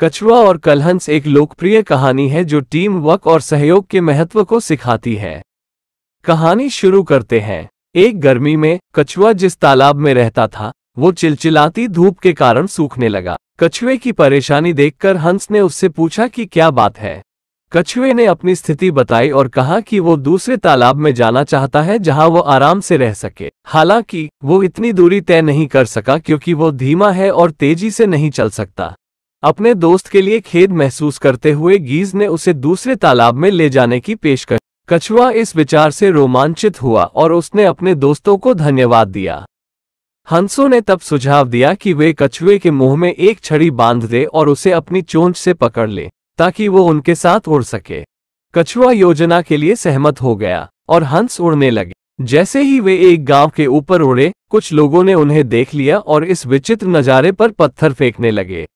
कछुआ और कलहंस एक लोकप्रिय कहानी है जो टीम वर्क और सहयोग के महत्व को सिखाती है कहानी शुरू करते हैं एक गर्मी में कछुआ जिस तालाब में रहता था वो चिलचिलाती धूप के कारण सूखने लगा कछुए की परेशानी देखकर हंस ने उससे पूछा कि क्या बात है कछुए ने अपनी स्थिति बताई और कहा कि वो दूसरे तालाब में जाना चाहता है जहां वो आराम से रह सके हालांकि वो इतनी दूरी तय नहीं कर सका क्योंकि वो धीमा है और तेजी से नहीं चल सकता अपने दोस्त के लिए खेद महसूस करते हुए गीज ने उसे दूसरे तालाब में ले जाने की पेशकश कछुआ इस विचार से रोमांचित हुआ और उसने अपने दोस्तों को धन्यवाद दिया हंसों ने तब सुझाव दिया कि वे कछुए के मुंह में एक छड़ी बांध दे और उसे अपनी चोंच से पकड़ ले ताकि वो उनके साथ उड़ सके कछुआ योजना के लिए सहमत हो गया और हंस उड़ने लगे जैसे ही वे एक गांव के ऊपर उड़े कुछ लोगों ने उन्हें देख लिया और इस विचित्र नज़ारे पर पत्थर फेंकने लगे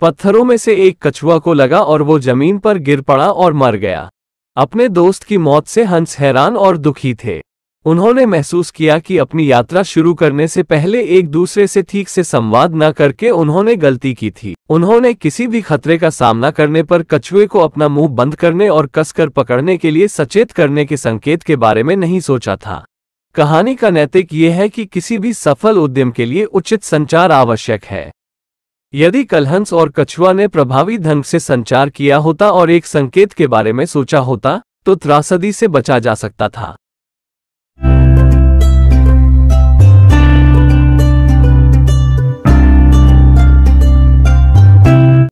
पत्थरों में से एक कछुआ को लगा और वो जमीन पर गिर पड़ा और मर गया अपने दोस्त की मौत से हंस हैरान और दुखी थे उन्होंने महसूस किया कि अपनी यात्रा शुरू करने से पहले एक दूसरे से ठीक से संवाद न करके उन्होंने गलती की थी उन्होंने किसी भी खतरे का सामना करने पर कछुए को अपना मुंह बंद करने और कसकर पकड़ने के लिए सचेत करने के संकेत के बारे में नहीं सोचा था कहानी का नैतिक ये है कि किसी भी सफल उद्यम के लिए उचित संचार आवश्यक है यदि कलहंस और कछुआ ने प्रभावी ढंग से संचार किया होता और एक संकेत के बारे में सोचा होता तो त्रासदी से बचा जा सकता था